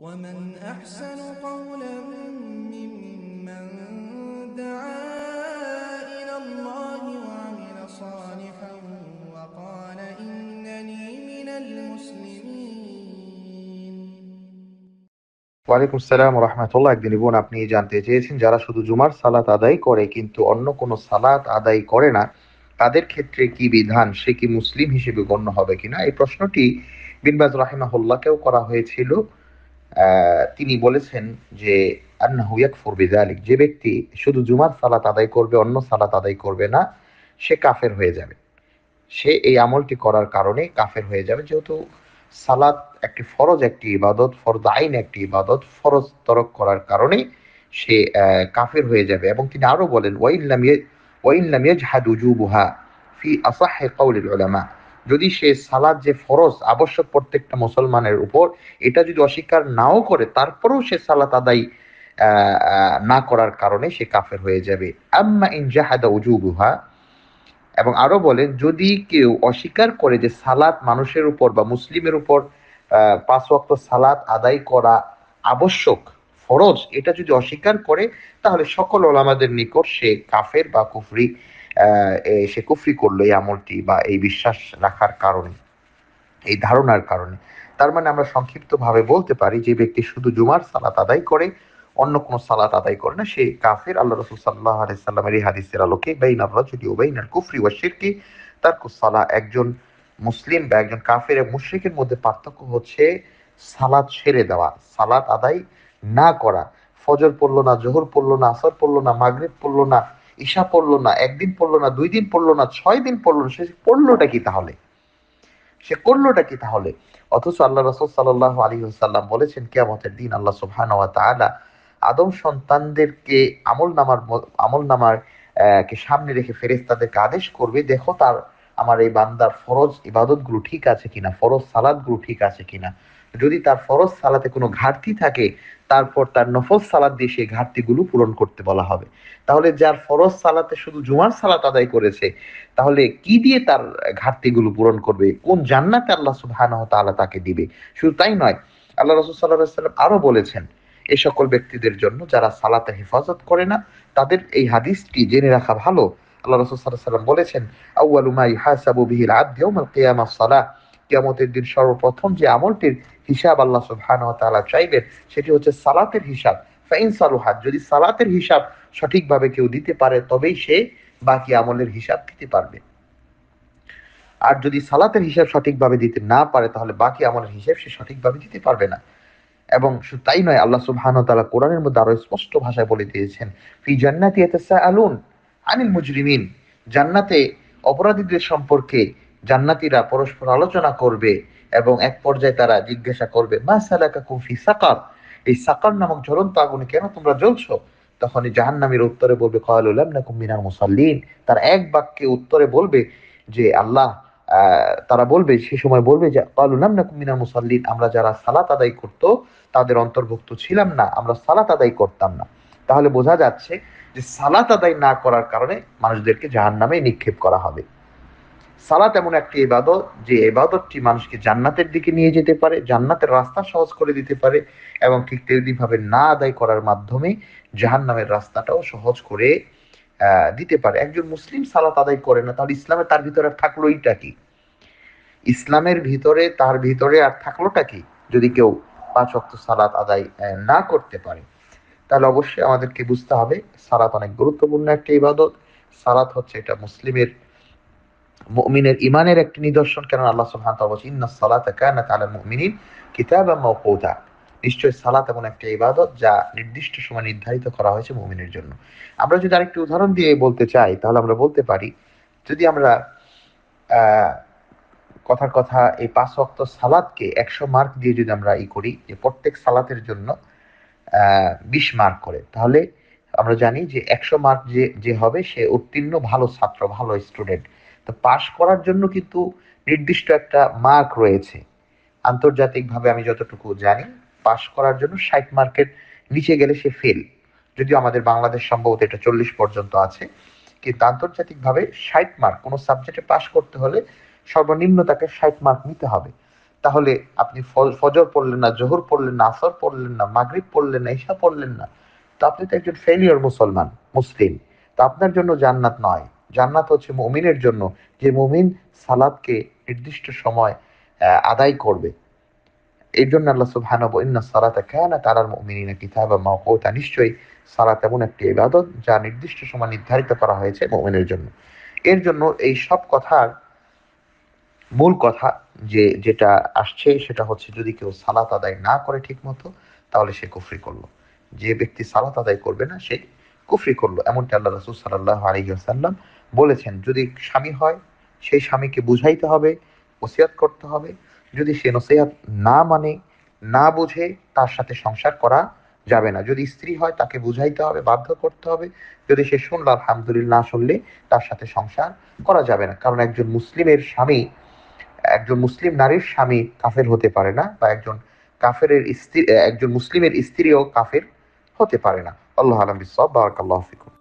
ومن أحسن قولا ممن دعا إلى الله وعمل صالحا وقال إنني من المسلمين ওয়ালাইকুম আসসালাম রহমতুল্লাহ একদিন বোন আপনি জানতে চেয়েছেন যারা শুধু জুমার সালাত আদায় করে কিন্তু অন্য কোনো সালাত আদায় করে না তাদের ক্ষেত্রে কি বিধান সে কি মুসলিম হিসেবে গণ্য হবে কিনা এই প্রশ্নটি বিনবাজ রাহিমাহুল্লাহকেও করা হয়েছিল তিনি বলেছেন যে যে ব্যক্তি শুধু জুমার সালাত আদায় করবে অন্য সালাত আদায় করবে না সে কাফের হয়ে যাবে সে এই আমলটি করার কারণে কাফের হয়ে যাবে যেহেতু সালাত একটি ফরজ একটি ইবাদত ফরজ আইন একটি ইবাদত ফরজ তরক করার কারণে সে কাফের হয়ে যাবে এবং তিনি আরও বলেন ওয়াইল্লাম ইয়ে, ওয়াইল্লাম ইয়াজহাদু বুহা ফি আসাহে কাউলিল উলামা যদি সে সালাদ যে ফরজ আবশ্যক প্রত্যেকটা মুসলমানের উপর এটা যদি অস্বীকার নাও করে তারপরেও সে সালাত আদায় না করার কারণে সে কাফের হয়ে যাবে আম্মা ইন জাহাদা উজুবুহা এবং আরো বলেন যদি কেউ অস্বীকার করে যে সালাত মানুষের উপর বা মুসলিমের উপর পাঁচ ওয়াক্ত সালাত আদায় করা আবশ্যক ফরজ এটা যদি অস্বীকার করে তাহলে সকল ওলামাদের নিকট সে কাফের বা কুফরি সে কুফরি করলো এই আমলটি বা এই বিশ্বাস রাখার কারণে এই ধারণার কারণে তার মানে আমরা সংক্ষিপ্তভাবে বলতে পারি যে ব্যক্তি শুধু জুমার সালাত আদায় করে অন্য কোনো সালাত আদায় করে না সে কাফের আল্লাহ রসুল সাল্লাহ আলাইসাল্লামের এই হাদিসের আলোকে বেইন আল্লাহ যদি ওবেইন আল কুফরি ওয়া শিরকি তার কুসালা একজন মুসলিম বা একজন কাফের মুশ্রিকের মধ্যে পার্থক্য হচ্ছে সালাদ ছেড়ে দেওয়া সালাত আদায় না করা ফজর পড়লো না জোহর পড়লো না আসর পড়লো না মাগরিব পড়লো না ঈশা পড়লো না একদিন পড়লো না দুই দিন পড়লো না ছয় দিন পড়লো না সে পড়লোটা কি তাহলে সে করলোটা কি তাহলে অথচ আল্লাহ রসুল সাল আলী সাল্লাম বলেছেন কেয়ামতের দিন আল্লাহ সুবহান আদম সন্তানদেরকে আমল নামার আমল নামার কে সামনে রেখে ফেরেস তাদেরকে আদেশ করবে দেখো তার আমার এই বান্দার ফরজ ইবাদত গুলো ঠিক আছে কিনা ফরজ সালাদ গুলো ঠিক আছে কিনা যদি তার ফরজ সালাতে কোনো ঘাটতি থাকে তারপর তার নফল সালাদ দিয়ে সেই ঘাটতিগুলো পূরণ করতে বলা হবে তাহলে যার ফরজ সালাতে শুধু জুমার সালাত আদায় করেছে তাহলে কি দিয়ে তার ঘাটতিগুলো পূরণ করবে কোন জান্নাতে আল্লাহ সুবাহ তাআলা তাকে দিবে শুধু তাই নয় আল্লাহ রসুল সাল্লাল্লাহু সাল্লাম আরো বলেছেন এ সকল ব্যক্তিদের জন্য যারা সালাতে হেফাজত করে না তাদের এই হাদিসটি জেনে রাখা ভালো আল্লাহ রসুল সাল্লাহ সাল্লাম বলেছেন আউয়ালু মা ইহাসাবু বিহিল আবদ সালাহ কিয়ামতের দিন সর্বপ্রথম যে আমলটির হিসাব আল্লাহ সুহান চাইবেন সেটি হচ্ছে সালাতের হিসাব ফাইন সালুহাত যদি সালাতের হিসাব সঠিকভাবে কেউ দিতে পারে তবেই সে বাকি আমলের হিসাব দিতে পারবে আর যদি সালাতের হিসাব সঠিকভাবে দিতে না পারে তাহলে বাকি আমলের হিসাব সে সঠিকভাবে দিতে পারবে না এবং তাই নয় আল্লাহ সুবহান তালা কোরআনের মধ্যে আরো স্পষ্ট ভাষায় বলে দিয়েছেন ফি জান্নাতি আলুন আনিল মুজরিমিন জান্নাতে অপরাধীদের সম্পর্কে জান্নাতিরা পরস্পর আলোচনা করবে এবং এক পর্যায়ে তারা জিজ্ঞাসা করবে মা সালাকা কুফি সাকার এই সাকার নামক জ্বলন্ত আগুনে কেন তোমরা জ্বলছো তখন এই জাহান্নামীর উত্তরে বলবে কয়ালুল্লাম না কুমিনার মুসাল্লিন তার এক বাক্যে উত্তরে বলবে যে আল্লাহ তারা বলবে সে সময় বলবে যে কয়ালুল্লাম না কুমিনার মুসাল্লিন আমরা যারা সালাত আদায় করত তাদের অন্তর্ভুক্ত ছিলাম না আমরা সালাত আদায় করতাম না তাহলে বোঝা যাচ্ছে যে সালাত আদায় না করার কারণে মানুষদেরকে জাহান্নামে নিক্ষেপ করা হবে সালাত এমন একটি এবাদত যে এবাদতটি মানুষকে জান্নাতের দিকে নিয়ে যেতে পারে জান্নাতের রাস্তা সহজ করে দিতে পারে এবং ঠিক তেমনিভাবে না আদায় করার মাধ্যমে জাহান নামের রাস্তাটাও সহজ করে দিতে পারে একজন মুসলিম সালাত আদায় করে না তাহলে ইসলামে তার ভিতরে আর থাকলোইটা কি ইসলামের ভিতরে তার ভিতরে আর থাকলোটা কি যদি কেউ পাঁচ অক্ত সালাত আদায় না করতে পারে তাহলে অবশ্যই আমাদেরকে বুঝতে হবে সালাত অনেক গুরুত্বপূর্ণ একটা ইবাদত সালাত হচ্ছে এটা মুসলিমের মুমিনের ইমানের একটি নিদর্শন কেন আল্লাহ সুবহান তাআলা বলেছেন ইন্না সালাতা কানাত আলাল মুমিনিন কিতাবাম মাওকুতা নিশ্চয় সালাত এমন একটা ইবাদত যা নির্দিষ্ট সময় নির্ধারিত করা হয়েছে মুমিনের জন্য আমরা যদি আরেকটি উদাহরণ দিয়ে বলতে চাই তাহলে আমরা বলতে পারি যদি আমরা কথার কথা এই পাঁচ অক্ত সালাদকে একশো মার্ক দিয়ে যদি আমরা ই করি যে প্রত্যেক সালাতের জন্য বিশ মার্ক করে তাহলে আমরা জানি যে একশো মার্ক যে যে হবে সে উত্তীর্ণ ভালো ছাত্র ভালো স্টুডেন্ট তো পাশ করার জন্য কিন্তু নির্দিষ্ট একটা মার্ক রয়েছে আন্তর্জাতিকভাবে আমি যতটুকু জানি পাশ করার জন্য ষাট মার্কের নিচে গেলে সে ফেল যদিও আমাদের বাংলাদেশ সম্ভবত এটা চল্লিশ পর্যন্ত আছে কিন্তু আন্তর্জাতিকভাবে ষাট মার্ক কোনো সাবজেক্টে পাশ করতে হলে সর্বনিম্ন তাকে ষাট মার্ক নিতে হবে তাহলে আপনি ফজর পড়লেন না জোহর পড়লেন না আসর পড়লেন না মাগরিব পড়লেন না ঈশা পড়লেন না তো আপনি তো একজন ফেলিওর মুসলমান মুসলিম তো আপনার জন্য জান্নাত নয় জান্নাত হচ্ছে মমিনের জন্য যে মমিন সালাদকে নির্দিষ্ট সময় আদায় করবে এর জন্য আল্লাহ সুবহানাহু ইন্না সালাতা কানাত আলাল মুমিনিনা কিতাবাম মাওকুতা নিশ্চয়ই সালাত এমন একটি ইবাদত যা নির্দিষ্ট সময় নির্ধারিত করা হয়েছে মমিনের জন্য এর জন্য এই সব কথার মূল কথা যে যেটা আসছে সেটা হচ্ছে যদি কেউ সালাত আদায় না করে ঠিক মতো তাহলে সে কুফরি করলো যে ব্যক্তি সালাত আদায় করবে না সে কুফরি করলো এমনটি আল্লাহ রসুল সাল্লাহ আলহি আসাল্লাম বলেছেন যদি স্বামী হয় সেই স্বামীকে বুঝাইতে হবে ওসিয়াত করতে হবে যদি সে নসিহাত না মানে না বুঝে তার সাথে সংসার করা যাবে না যদি স্ত্রী হয় তাকে বুঝাইতে হবে বাধ্য করতে হবে যদি সে শুনল আলহামদুলিল্লাহ শুনলে তার সাথে সংসার করা যাবে না কারণ একজন মুসলিমের স্বামী একজন মুসলিম নারীর স্বামী কাফের হতে পারে না বা একজন কাফের স্ত্রী একজন মুসলিমের স্ত্রীও কাফের হতে পারে না আল্লাহ আলম বিসব আল্লাহ ফিকুম